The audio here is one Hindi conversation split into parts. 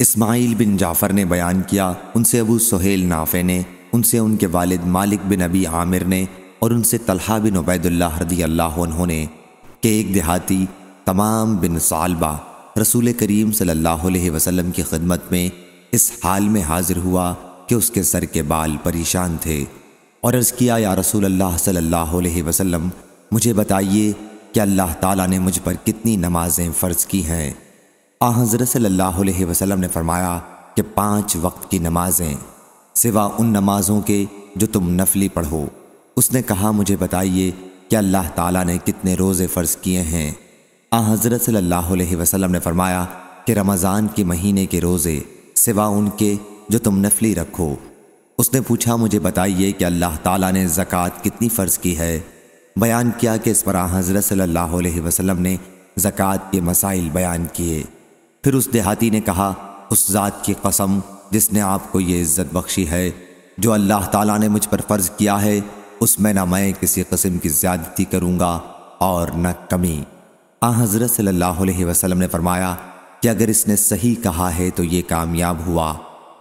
इस्माइल बिन जाफ़र ने बयान किया उनसे अबू सहेल नाफे ने उनसे उनके वालिद मालिक बिन अबी आमिर ने और उनसे तलहा बिन उबैदुल्ला हरदी अल्लाह ने के एक देहाती तमाम बिन सालबा रसूल करीम सल्लल्लाहु अलैहि वसल्लम की खिदमत में इस हाल में हाजिर हुआ कि उसके सर के बाल परेशान थे और अर्ज़ किया या रसूल अल्लाह सल्लल्लाहु अलैहि वसल्लम मुझे बताइए कि अल्लाह ताला ने मुझ पर कितनी नमाज़ें फ़र्ज़ की हैं आ हज़रत सल अलैहि ने फरमाया कि पांच वक्त की नमाजें सिवा उन नमाजों के जो तुम नफली पढ़ो उसने कहा मुझे बताइए कि अल्लाह ताला ने कितने रोज़े फ़र्ज किए हैं आ हज़रत सल्लल्लाहु वसलम ने फरमाया कि रमज़ान के महीने के रोज़े सिवा उनके जो तुम नफली रखो उसने पूछा मुझे बताइए कि अल्लाह ताला ने ज़क़़त कितनी फ़र्ज़ की है बयान किया कि इस पर हज़रत सल्लल्लाहु वसलम ने ज़क़़त के मसाइल बयान किए फिर उस देहाती ने कहा उस ज़ात की कसम जिसने आपको ये इज्जत बख्शी है जो अल्लाह ताला ने मुझ पर फ़र्ज़ किया है उसमें ना मैं किसी कस्म की ज़्यादती करूँगा और न कमी आ हज़रत सल्लल्लाहु अलैहि वसल्लम ने फरमाया कि अगर इसने सही कहा है तो ये कामयाब हुआ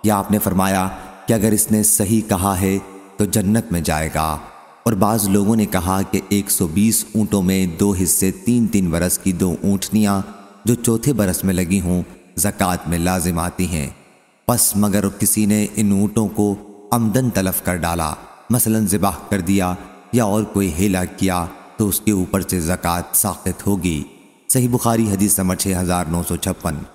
या आपने फरमाया कि अगर इसने सही कहा है तो जन्नत में जाएगा और बाज़ लोगों ने कहा कि 120 ऊँटों में दो हिस्से तीन तीन बरस की दो ऊँटनियाँ जो चौथे बरस में लगी हों जक़ात में लाजिम आती हैं बस मगर किसी ने इन ऊँटों को आमदन तलफ कर डाला मसलन ज़िबाह कर दिया या और कोई हेला किया तो उसके ऊपर से ज़क़़त साखित होगी सही बुखारी हदीस नंबर छः हज़ार नौ सौ छप्पन